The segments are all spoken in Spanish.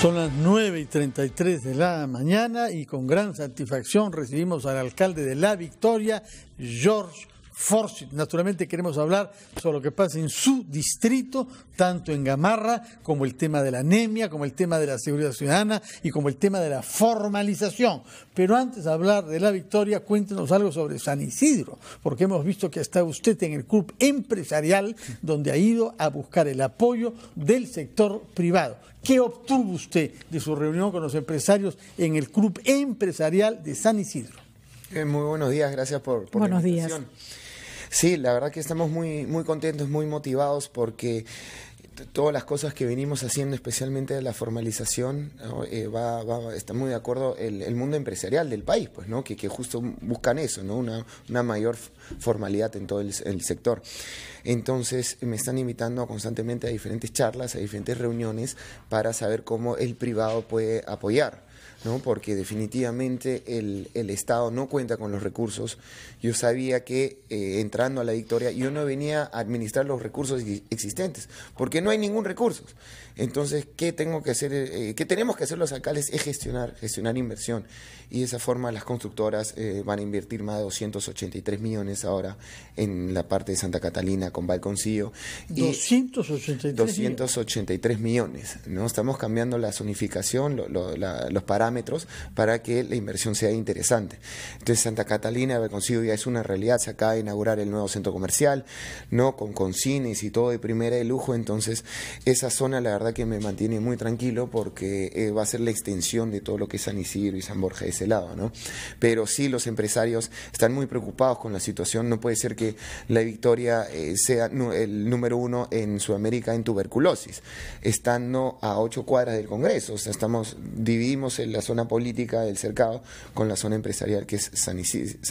Son las 9 y 33 de la mañana y con gran satisfacción recibimos al alcalde de La Victoria, George Forsyth. Naturalmente queremos hablar sobre lo que pasa en su distrito, tanto en Gamarra como el tema de la anemia, como el tema de la seguridad ciudadana y como el tema de la formalización. Pero antes de hablar de la victoria, cuéntenos algo sobre San Isidro, porque hemos visto que está usted en el club empresarial donde ha ido a buscar el apoyo del sector privado. ¿Qué obtuvo usted de su reunión con los empresarios en el Club Empresarial de San Isidro? Eh, muy buenos días, gracias por, la invitación. Sí, la verdad que estamos muy, muy contentos, muy motivados porque todas las cosas que venimos haciendo, especialmente la formalización, eh, va, está muy de acuerdo el, el, mundo empresarial del país, pues, ¿no? que, que justo buscan eso, ¿no? una, mayor formalidad en todo el, sector. Entonces me están invitando constantemente a diferentes charlas, a diferentes reuniones para saber cómo el privado puede apoyar. ¿no? porque definitivamente el, Estado no cuenta con los recursos. Yo sabía que eh, entrando a la victoria yo no venía a administrar los recursos existentes, porque no hay ningún recurso. Entonces, ¿qué tengo que hacer? Eh, eh, tenemos que hacer los alcaldes? Es gestionar, gestionar inversión. Y de esa forma las constructoras van a invertir más de 283 millones ahora en la parte de Santa Catalina con Balconcillo. 283 millones. ¿no? Estamos cambiando la zonificación, los parámetros metros para que la inversión sea interesante. Entonces Santa Catalina Consigo ya es una realidad, se acaba de inaugurar el nuevo centro comercial, ¿no? Con, con cines y todo de primera de lujo, entonces esa zona la verdad que me mantiene muy tranquilo porque eh, va a ser la extensión de todo lo que es San Isidro y San Borja de ese lado, ¿no? Pero sí los empresarios están muy preocupados con la situación, no puede ser que la victoria eh, sea el número uno en Sudamérica en tuberculosis, estando a ocho cuadras del Congreso, o sea, estamos, dividimos la zona política del cercado con la zona empresarial que es San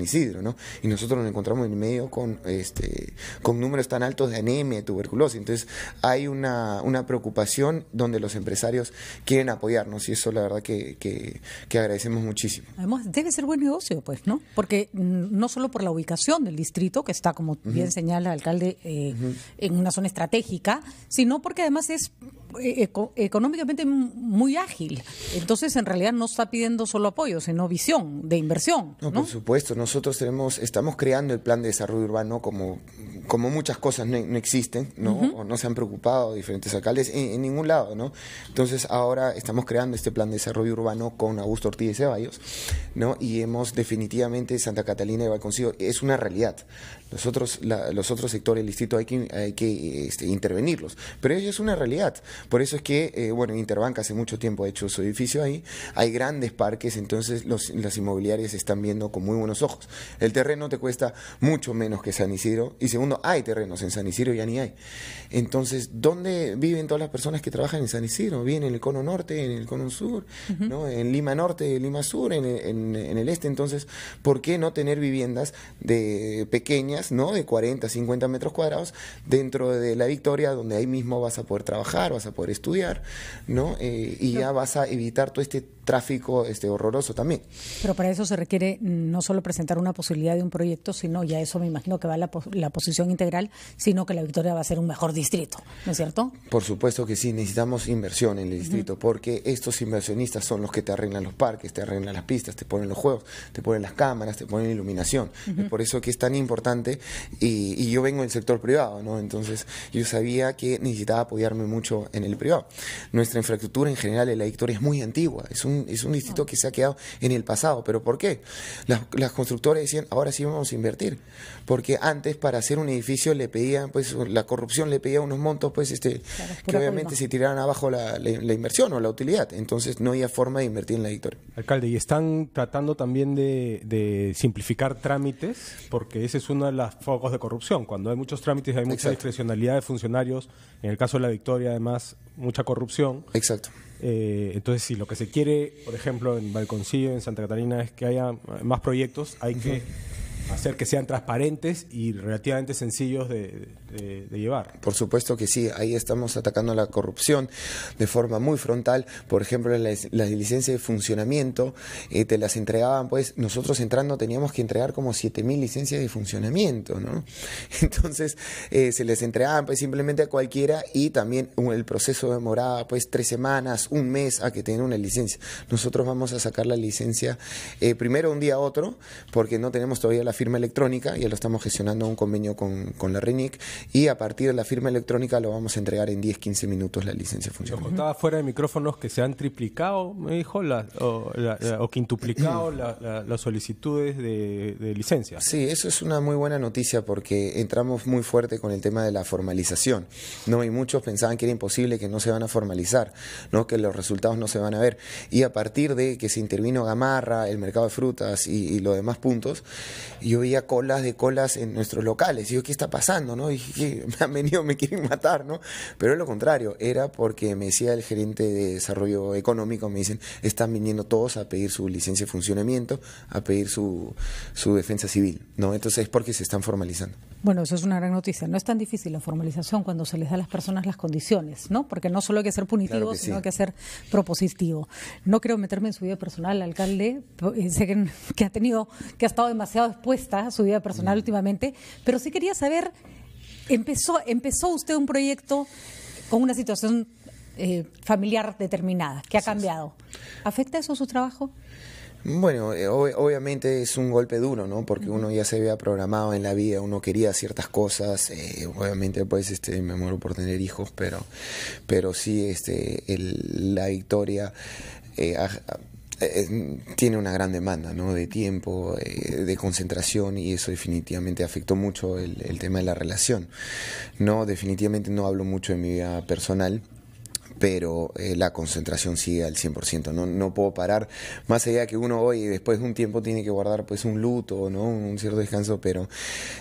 Isidro, ¿no? Y nosotros nos encontramos en medio con, este, con números tan altos de anemia, tuberculosis. Entonces hay una, una preocupación donde los empresarios quieren apoyarnos y eso la verdad que, que, agradecemos muchísimo. Además, debe ser buen negocio, pues, ¿no? Porque no solo por la ubicación del distrito, que está, como bien señala el alcalde, eh, en una zona estratégica, sino porque además es e, e, económicamente muy ágil. Entonces, en realidad no está pidiendo solo apoyo, sino visión de inversión. No, por supuesto. Nosotros tenemos, estamos creando el plan de desarrollo urbano como, como muchas cosas no, existen, ¿no? O no se han preocupado diferentes alcaldes en, ningún lado, ¿no? Entonces, ahora estamos creando este plan de desarrollo urbano con Augusto Ortiz de Ceballos, ¿no? Y hemos definitivamente Santa Catalina y Valconcillo es una realidad. Los otros, los otros sectores del distrito hay que, hay que este, intervenirlos, pero ello es una realidad. Por eso es que, eh, bueno, Interbanca hace mucho tiempo ha hecho su edificio ahí, hay grandes parques, entonces los, las inmobiliarias están viendo con muy buenos ojos. El terreno te cuesta mucho menos que San Isidro, y segundo, hay terrenos en San Isidro, ya ni hay. Entonces, ¿dónde viven todas las personas que trabajan en San Isidro? Viven en el cono norte, en el cono sur, ¿no? en Lima Norte, Lima Sur, en, el este, entonces, ¿por qué no tener viviendas de pequeñas, ¿no? de 40, 50 metros cuadrados, dentro de la Victoria, donde ahí mismo vas a poder trabajar, vas a por poder estudiar, ¿no? Eh, y ya vas a evitar todo este tráfico este, horroroso también. Pero para eso se requiere no solo presentar una posibilidad de un proyecto, sino ya eso me imagino que va la, la posición integral, sino que la victoria va a ser un mejor distrito, ¿no es cierto? Por supuesto que sí, necesitamos inversión en el distrito, porque estos inversionistas son los que te arreglan los parques, te arreglan las pistas, te ponen los juegos, te ponen las cámaras, te ponen iluminación. por eso que es tan importante y, yo vengo del sector privado, ¿no? Entonces yo sabía que necesitaba apoyarme mucho en el privado. Nuestra infraestructura en general en la victoria es muy antigua, es un es un distrito que se ha quedado en el pasado. ¿Pero por qué? Las, las constructoras decían, ahora sí vamos a invertir. Porque antes para hacer un edificio le pedían, pues la corrupción le pedía unos montos, pues este, que obviamente se tiraran abajo la, la, inversión o la utilidad. Entonces no había forma de invertir en la Victoria Alcalde, ¿y están tratando también de, de simplificar trámites? Porque ese es uno de los focos de corrupción. Cuando hay muchos trámites hay mucha discrecionalidad de funcionarios. En el caso de la victoria, además, mucha corrupción. Exacto. Eh, entonces, si lo que se quiere, por ejemplo, en Balconcillo, en Santa Catalina es que haya más proyectos, hay que hacer que sean transparentes y relativamente sencillos de, llevar. Por supuesto que sí, ahí estamos atacando la corrupción de forma muy frontal. Por ejemplo, las, licencias de funcionamiento eh, te las entregaban, pues nosotros entrando teníamos que entregar como 7.000 licencias de funcionamiento, ¿no? Entonces eh, se les entregaban pues simplemente a cualquiera y también el proceso demoraba pues tres semanas, un mes a que tengan una licencia. Nosotros vamos a sacar la licencia eh, primero un día a otro porque no tenemos todavía la firma electrónica, ya lo estamos gestionando un convenio con, con la RENIC y a partir de la firma electrónica lo vamos a entregar en 10-15 minutos la licencia funcional. Yo contaba fuera de micrófonos que se han triplicado, me dijo, o, quintuplicado las solicitudes de, licencia. Sí, eso es una muy buena noticia porque entramos muy fuerte con el tema de la formalización. ¿no? Y muchos pensaban que era imposible, que no se van a formalizar, ¿no? que los resultados no se van a ver. Y a partir de que se intervino Gamarra, el mercado de frutas y, los demás puntos, yo veía colas de colas en nuestros locales. Y yo, ¿qué está pasando? ¿no? me han venido, me quieren matar, ¿no? Pero es lo contrario, era porque me decía el gerente de desarrollo económico, me dicen, están viniendo todos a pedir su licencia de funcionamiento, a pedir su, su defensa civil, ¿no? Entonces es porque se están formalizando. Bueno, eso es una gran noticia. No es tan difícil la formalización cuando se les da a las personas las condiciones, ¿no? Porque no solo hay que ser punitivo, sino hay que ser propositivo. No quiero meterme en su vida personal, alcalde. Eh, sé que, ha tenido, que ha estado demasiado expuesta a su vida personal mm. últimamente, pero sí quería saber Empezó, empezó usted un proyecto con una situación eh, familiar determinada, que ha cambiado. ¿Afecta eso a su trabajo? Bueno, eh, obviamente es un golpe duro, ¿no? Porque uno ya se había programado en la vida, uno quería ciertas cosas, eh, obviamente pues este, me muero por tener hijos, pero, pero sí este, la victoria eh, eh, tiene una gran demanda ¿no? de tiempo, eh, de concentración y eso definitivamente afectó mucho el, el, tema de la relación. No, definitivamente no hablo mucho de mi vida personal, pero eh, la concentración sigue al 100%, no, no puedo parar, más allá que uno hoy después de un tiempo tiene que guardar pues un luto, ¿no? un cierto descanso, pero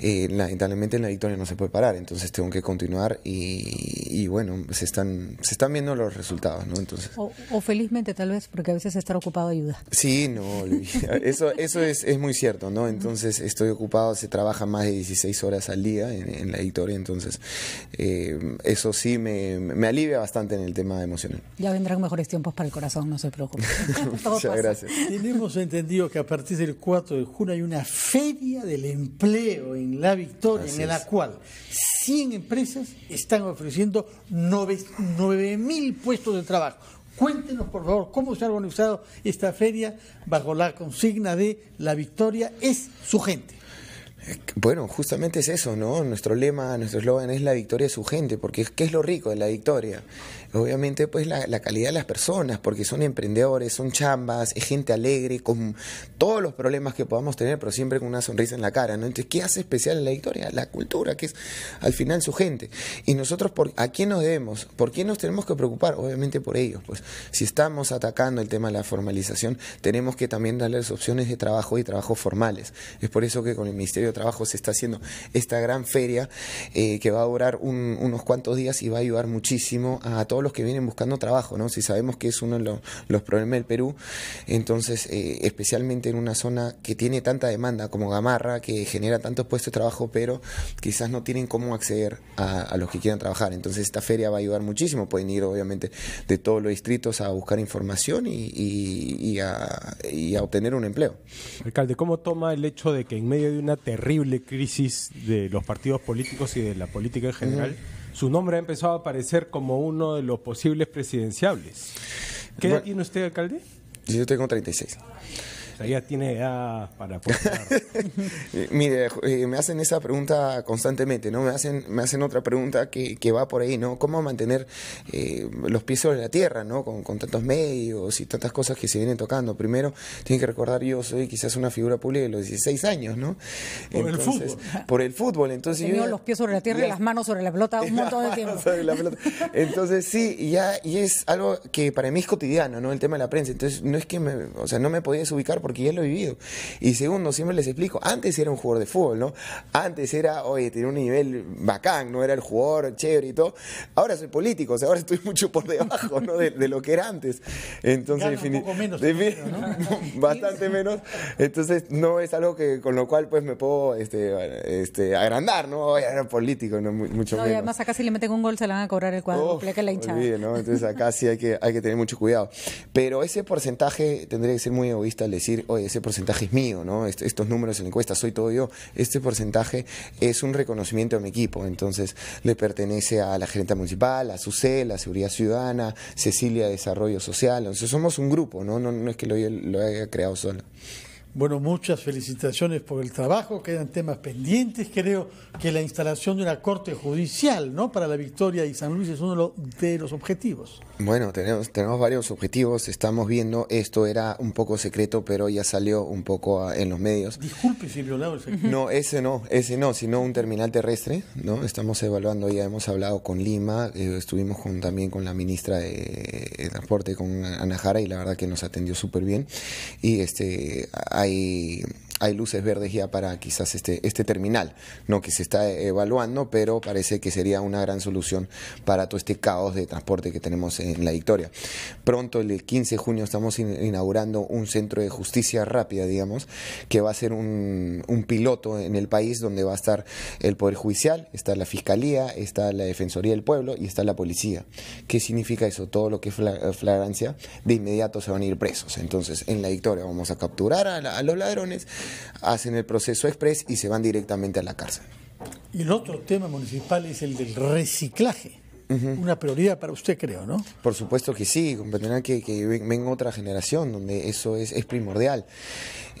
eh, lamentablemente en la victoria no se puede parar, entonces tengo que continuar y, bueno, se están, se están viendo los resultados, ¿no? Entonces, o, felizmente tal vez, porque a veces estar ocupado ayuda. Sí, no, eso, eso es, es muy cierto, ¿no? Entonces estoy ocupado, se trabaja más de 16 horas al día en, la victoria, entonces eh, eso sí me alivia bastante en el tema emocional. Ya vendrán mejores tiempos para el corazón, no se preocupe. Muchas gracias. Tenemos entendido que a partir del 4 de junio hay una feria del empleo en La Victoria, en la cual 100 empresas están ofreciendo 9000 puestos de trabajo. Cuéntenos, por favor, cómo se ha organizado esta feria bajo la consigna de La Victoria es su gente. Eh, bueno, justamente es eso, ¿no? Nuestro lema, nuestro eslogan es la victoria es su gente, porque ¿qué es lo rico de la victoria? obviamente pues la, calidad de las personas, porque son emprendedores, son chambas, es gente alegre, con todos los problemas que podamos tener, pero siempre con una sonrisa en la cara, ¿no? Entonces, ¿qué hace especial a la historia? La cultura, que es al final su gente. Y nosotros, por, ¿a quién nos debemos? ¿Por quién nos tenemos que preocupar? Obviamente por ellos, pues si estamos atacando el tema de la formalización, tenemos que también darles opciones de trabajo y trabajos formales. Es por eso que con el Ministerio de Trabajo se está haciendo esta gran feria eh, que va a durar unos cuantos días y va a ayudar muchísimo a todos los que vienen buscando trabajo, ¿no? Si sabemos que es uno de los, problemas del Perú, entonces, eh, especialmente en una zona que tiene tanta demanda como Gamarra, que genera tantos puestos de trabajo, pero quizás no tienen cómo acceder a, los que quieran trabajar. Entonces, esta feria va a ayudar muchísimo. Pueden ir, obviamente, de todos los distritos a buscar información y, a, obtener un empleo. Alcalde, ¿cómo toma el hecho de que en medio de una terrible crisis de los partidos políticos y de la política en general, su nombre ha empezado a aparecer como uno de los posibles presidenciables. ¿Qué edad tiene usted, alcalde? Yo tengo 36 ya tiene edad para Mire, eh, me hacen esa pregunta constantemente, ¿no? Me hacen, me hacen otra pregunta que, que va por ahí, ¿no? ¿Cómo mantener eh, los pies sobre la tierra, ¿no? Con, tantos medios y tantas cosas que se vienen tocando. Primero, tienen que recordar, yo soy quizás una figura pública de los 16 años, ¿no? Por el fútbol. Por el fútbol. Entonces, yo, los pies sobre la tierra y las manos sobre la pelota un montón de tiempo. Entonces, sí, ya, y es algo que para mí es cotidiano, ¿no? El tema de la prensa. Entonces, no es que me, o sea, no me podías ubicar porque ya lo he vivido. Y segundo, siempre les explico, antes era un jugador de fútbol, ¿no? Antes era, oye, tenía un nivel bacán, no era el jugador chévere y todo. Ahora soy político, o sea, ahora estoy mucho por debajo, ¿no? De, lo que era antes. Entonces, definitivamente. ¿no? bastante menos. Entonces, no es algo que con lo cual pues me puedo este, este agrandar, ¿no? Oye, era político, ¿no? Mucho no, menos. además acá si le meten un gol se le van a cobrar el cuadro, que la hinchada. bien, ¿no? Entonces acá sí hay que, hay que tener mucho cuidado. Pero ese porcentaje tendría que ser muy egoísta al decir hoy ese porcentaje es mío, estos números en la encuesta soy todo yo. Este porcentaje es un reconocimiento a mi equipo, entonces le pertenece a la gerente municipal, a SUCE, la Seguridad Ciudadana, Cecilia Desarrollo Social. Entonces somos un grupo, ¿no? es que lo, haya creado solo. Bueno, muchas felicitaciones por el trabajo, quedan temas pendientes, creo que la instalación de una corte judicial, Para la victoria y San Luis es uno de los objetivos. Bueno, tenemos, tenemos varios objetivos, estamos viendo, esto era un poco secreto, pero ya salió un poco ah, en los medios. Disculpe si he violado el No, ese no, ese no, sino un terminal terrestre, ¿no? Estamos evaluando, ya hemos hablado con Lima, eh, estuvimos también con la ministra de, Transporte, con Ana Jara, y la verdad que nos atendió súper bien. Y este, hay hay luces verdes ya para quizás este, este terminal, ¿no? que se está eh, evaluando, pero parece que sería una gran solución para todo este caos de transporte que tenemos en la Victoria. Pronto, el 15 de junio, estamos inaugurando un centro de justicia rápida, digamos, que va a ser un, piloto en el país donde va a estar el Poder Judicial, está la Fiscalía, está la Defensoría del Pueblo y está la Policía. ¿Qué significa eso? Todo lo que es flagrancia, de inmediato se van a ir presos. Entonces, en la Victoria vamos a capturar a los ladrones hacen el proceso express y se van directamente a la cárcel. Y el otro tema municipal es el del reciclaje. Una prioridad para usted, creo, ¿no? Por supuesto que sí, comprenderán que, que venga otra generación donde eso es, primordial.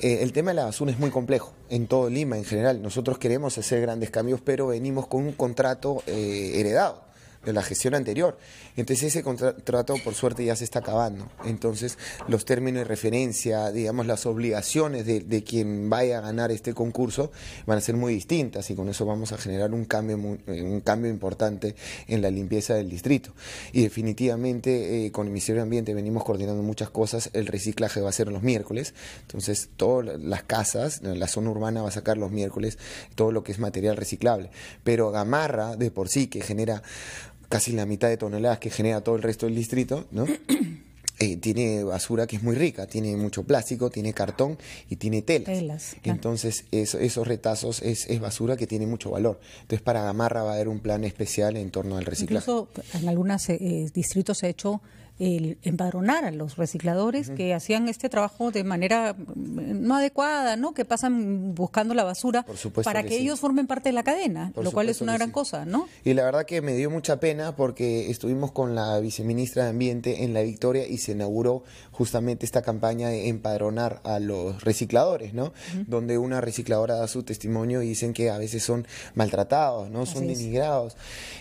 Eh, el tema de la basura es muy complejo en todo Lima en general. Nosotros queremos hacer grandes cambios, pero venimos con un contrato eh, heredado de la gestión anterior. Entonces ese contrato por suerte ya se está acabando. Entonces los términos de referencia, digamos las obligaciones de, quien vaya a ganar este concurso van a ser muy distintas y con eso vamos a generar un cambio, eh, un cambio importante en la limpieza del distrito. Y definitivamente eh, con el Ministerio de Ambiente venimos coordinando muchas cosas, el reciclaje va a ser los miércoles, entonces todas las casas, la zona urbana va a sacar los miércoles todo lo que es material reciclable, pero Gamarra de por sí que genera casi la mitad de toneladas que genera todo el resto del distrito, ¿no? Eh, tiene basura que es muy rica, tiene mucho plástico, tiene cartón y tiene telas. telas Entonces, esos retazos es, basura que tiene mucho valor. Entonces, para Gamarra va a haber un plan especial en torno al reciclaje. Incluso en algunos eh, distritos se ha hecho el empadronar a los recicladores que hacían este trabajo de manera mm, no adecuada, ¿no? Que pasan buscando la basura para que, ellos formen parte de la cadena, lo cual es una gran cosa, ¿no? Y la verdad que me dio mucha pena porque estuvimos con la viceministra de Ambiente en la Victoria y se inauguró justamente esta campaña de empadronar a los recicladores, ¿no? Donde una recicladora da su testimonio y dicen que a veces son maltratados, ¿no? son denigrados.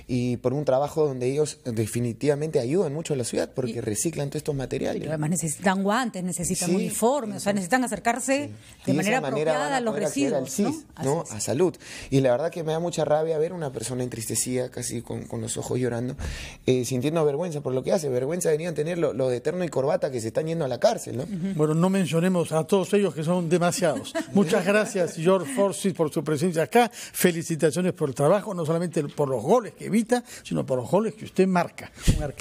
Y por un trabajo donde ellos definitivamente ayudan mucho a la ciudad porque reciclan todos estos materiales. Pero además necesitan guantes, necesitan uniformes, o sea, necesitan acercarse de, manera apropiada a los residuos. ¿no? A salud. Y la verdad que me da mucha rabia ver una persona entristecida, casi con, los ojos llorando, eh, sintiendo vergüenza por lo que hace. Vergüenza a tener lo de eterno y corbata que se están yendo a la cárcel, ¿no? Bueno, no mencionemos a todos ellos que son demasiados. Muchas gracias, George Forsyth, por su presencia acá. Felicitaciones por el trabajo, no solamente por los goles que evita, sino por los goles que usted marca. Un arquero